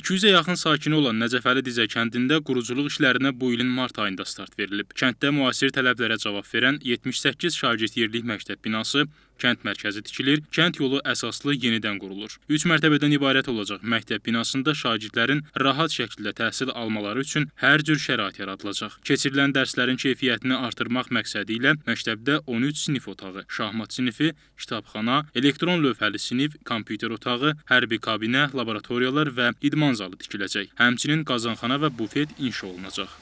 200-ə yaxın sakini olan Nəcəfəli Dizə kəndində quruculuq işlərinə bu ilin mart ayında start verilib. Kənddə müasir tələblərə cavab verən 78 şagird yerlik məktəb binası kənd mərkəzi tikilir, kənd yolu əsaslı yenidən qurulur. 3 mərtəbədən ibarət olacaq məktəb binasında şagirdlərin rahat şəkildə təhsil almaları üçün hər cür şərait yaradılacaq. Keçirilən dərslərin keyfiyyətini artırmaq məqsədi ilə məktəbdə 13 sinif otağı, şahmat sinifi, kitabxana, elektron lövhəli sinif, kompüter otağı, hərbi kabinə, laboratoriyalar və idman zalı tikiləcək. Həmçinin qazanxana və bufet inşa olunacaq.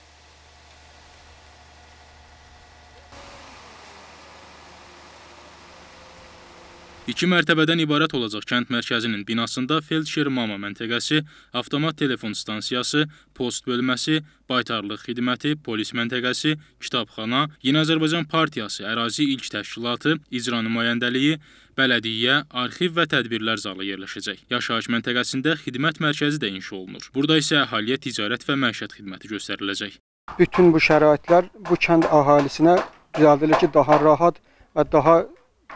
İki mərtəbədən ibarət olacaq kənd mərkəzinin binasında Feldşer Mama məntəqəsi, avtomat telefon stansiyası, post bölməsi, baytarlıq xidməti, polis məntəqəsi, kitabxana, Yeni Azərbaycan Partiyası ərazi ilk təşkilatı, icra nümayəndəliyi, bələdiyyə, arxiv və tədbirlər zalı yerləşəcək. Yaşayış məntəqəsində xidmət mərkəzi də inşa olunur. Burada isə əhaliyə ticarət və məişət xidməti göstəriləcək. Bütün bu şəraitlər bu kənd əhalisinə düzəldilir ki, daha rahat və daha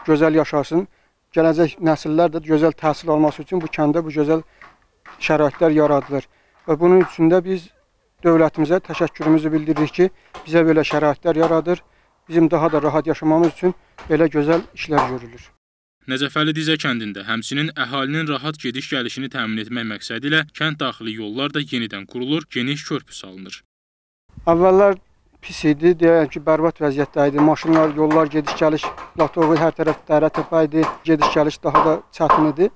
gözəl yaşasın gələcək nəsillər də gözəl təhsil alması üçün bu kəndə bu gözəl şəraitlər yaradılır. Və bunun üçün də biz dövlətimizə təşəkkürümüzü bildiririk ki, bizə belə şəraitlər yaradır. Bizim daha da rahat yaşamamız üçün belə gözəl işlər görülür. Nəcəfəli Dizə kəndində həmçinin əhalinin rahat gediş-gəlişini təmin etmək məqsədi ilə kənd daxili yollar da yenidən qurulur, geniş körpü salınır. Əvvəllər pis idi, deyək ki, yəni bərbad vəziyyətdə idi. Maşınlar, yollar gediş-gəliş, platovu hər tərəf dərə təpə idi, gediş-gəliş daha da çətin idi.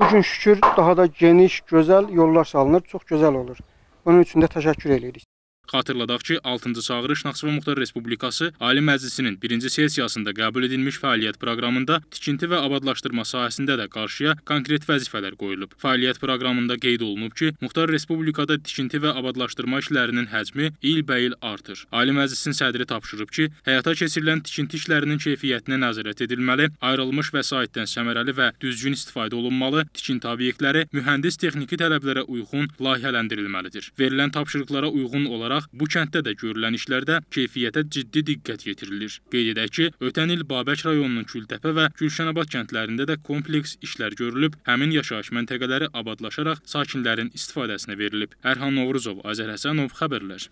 Bu gün şükür daha da geniş, gözəl yollar salınır, çox gözəl olur. Bunun üçün də təşəkkür eləyirik. Xatırladaq ki, 6-cı çağırış Naxçıvan Muxtar Respublikası Ali Məclisinin 1-ci sessiyasında qəbul edilmiş fəaliyyət proqramında tikinti və abadlaşdırma sahəsində də qarşıya konkret vəzifələr qoyulub. Fəaliyyət proqramında qeyd olunub ki, Muxtar Respublikada tikinti və abadlaşdırma işlərinin həcmi ilbəil artır. Ali Məclisin sədri tapşırıb ki, həyata keçirilən tikinti işlərinin keyfiyyətinə nəzarət edilməli, ayrılmış vəsaitdən səmərəli və düzgün istifadə olunmalı, tikinti obyektləri mühəndis texniki tələblərə uyğun layihələndirilməlidir. Verilən tapşırıqlara uyğun olaraq olaraq bu kənddə də görülən işlərdə keyfiyyətə ciddi diqqət yetirilir. Qeyd edək ki, ötən il Babək rayonunun Kültəpə və Gülşənabad kəndlərində də kompleks işlər görülüb, həmin yaşayış məntəqələri abadlaşaraq sakinlərin istifadəsinə verilib. Ərhan Novruzov, Azər Həsənov xəbərlər.